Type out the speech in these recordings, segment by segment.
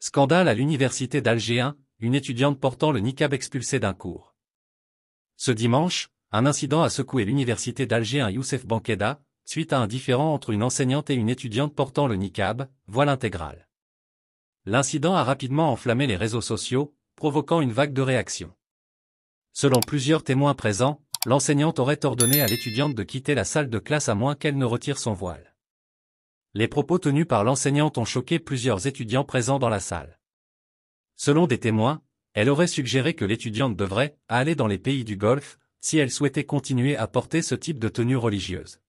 Scandale à l'université d'Alger 1, une étudiante portant le niqab expulsée d'un cours. Ce dimanche, un incident a secoué l'université d'Alger 1 Youssef Bankeda, suite à un différend entre une enseignante et une étudiante portant le niqab, voile intégrale. L'incident a rapidement enflammé les réseaux sociaux, provoquant une vague de réactions. Selon plusieurs témoins présents, l'enseignante aurait ordonné à l'étudiante de quitter la salle de classe à moins qu'elle ne retire son voile. Les propos tenus par l'enseignante ont choqué plusieurs étudiants présents dans la salle. Selon des témoins, elle aurait suggéré que l'étudiante devrait aller dans les pays du Golfe si elle souhaitait continuer à porter ce type de tenue religieuse.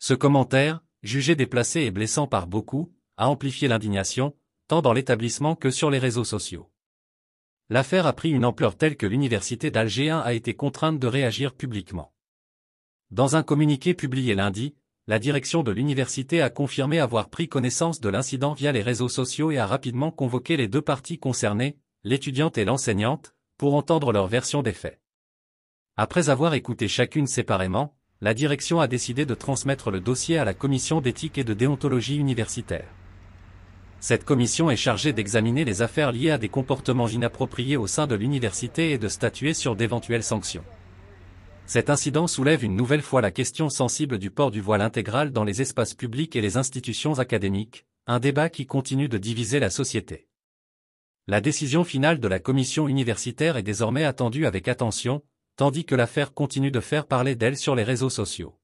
Ce commentaire, jugé déplacé et blessant par beaucoup, a amplifié l'indignation, tant dans l'établissement que sur les réseaux sociaux. L'affaire a pris une ampleur telle que l'université d'Alger a été contrainte de réagir publiquement. Dans un communiqué publié lundi, la direction de l'université a confirmé avoir pris connaissance de l'incident via les réseaux sociaux et a rapidement convoqué les deux parties concernées, l'étudiante et l'enseignante, pour entendre leur version des faits. Après avoir écouté chacune séparément, la direction a décidé de transmettre le dossier à la commission d'éthique et de déontologie universitaire. Cette commission est chargée d'examiner les affaires liées à des comportements inappropriés au sein de l'université et de statuer sur d'éventuelles sanctions. Cet incident soulève une nouvelle fois la question sensible du port du voile intégral dans les espaces publics et les institutions académiques, un débat qui continue de diviser la société. La décision finale de la commission universitaire est désormais attendue avec attention, tandis que l'affaire continue de faire parler d'elle sur les réseaux sociaux.